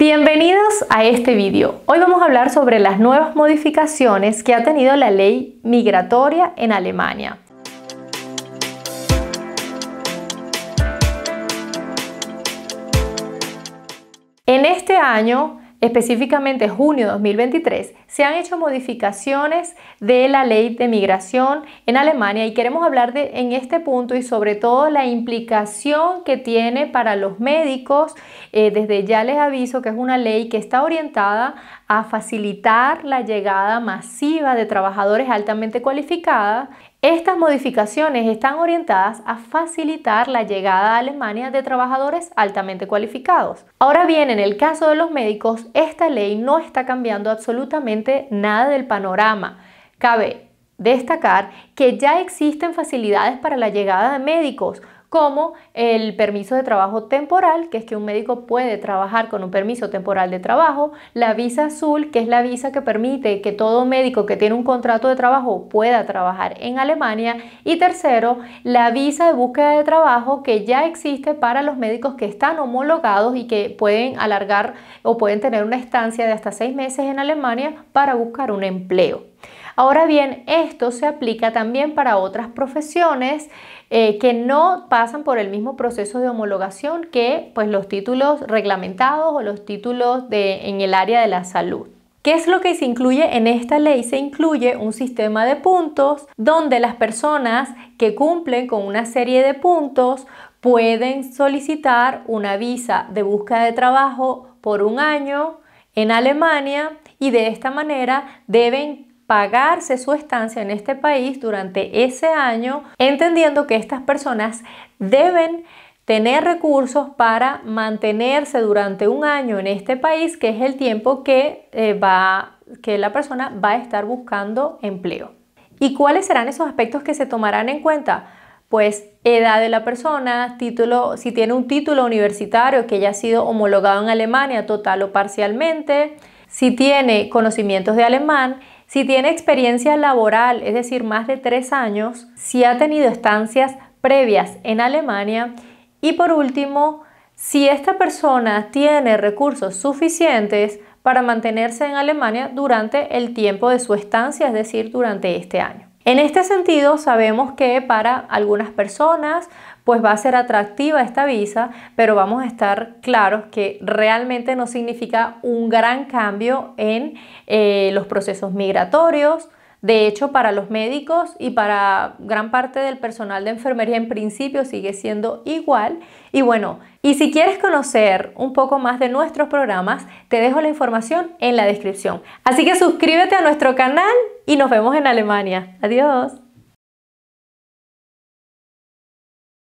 Bienvenidos a este vídeo. Hoy vamos a hablar sobre las nuevas modificaciones que ha tenido la ley migratoria en Alemania. En este año, específicamente junio de 2023, se han hecho modificaciones de la ley de migración en Alemania y queremos hablar de, en este punto y sobre todo la implicación que tiene para los médicos. Eh, desde ya les aviso que es una ley que está orientada a facilitar la llegada masiva de trabajadores altamente cualificados estas modificaciones están orientadas a facilitar la llegada a Alemania de trabajadores altamente cualificados. Ahora bien, en el caso de los médicos, esta ley no está cambiando absolutamente nada del panorama. Cabe destacar que ya existen facilidades para la llegada de médicos, como el permiso de trabajo temporal, que es que un médico puede trabajar con un permiso temporal de trabajo, la visa azul, que es la visa que permite que todo médico que tiene un contrato de trabajo pueda trabajar en Alemania, y tercero, la visa de búsqueda de trabajo que ya existe para los médicos que están homologados y que pueden alargar o pueden tener una estancia de hasta seis meses en Alemania para buscar un empleo. Ahora bien, esto se aplica también para otras profesiones eh, que no pasan por el mismo proceso de homologación que pues, los títulos reglamentados o los títulos en el área de la salud. ¿Qué es lo que se incluye en esta ley? Se incluye un sistema de puntos donde las personas que cumplen con una serie de puntos pueden solicitar una visa de búsqueda de trabajo por un año en Alemania y de esta manera deben pagarse su estancia en este país durante ese año, entendiendo que estas personas deben tener recursos para mantenerse durante un año en este país, que es el tiempo que, eh, va, que la persona va a estar buscando empleo. ¿Y cuáles serán esos aspectos que se tomarán en cuenta? Pues edad de la persona, título, si tiene un título universitario que haya sido homologado en Alemania total o parcialmente, si tiene conocimientos de alemán si tiene experiencia laboral, es decir, más de tres años, si ha tenido estancias previas en Alemania y por último, si esta persona tiene recursos suficientes para mantenerse en Alemania durante el tiempo de su estancia, es decir, durante este año. En este sentido, sabemos que para algunas personas pues va a ser atractiva esta visa, pero vamos a estar claros que realmente no significa un gran cambio en eh, los procesos migratorios, de hecho, para los médicos y para gran parte del personal de enfermería en principio sigue siendo igual. Y bueno, y si quieres conocer un poco más de nuestros programas, te dejo la información en la descripción. Así que suscríbete a nuestro canal y nos vemos en Alemania. Adiós.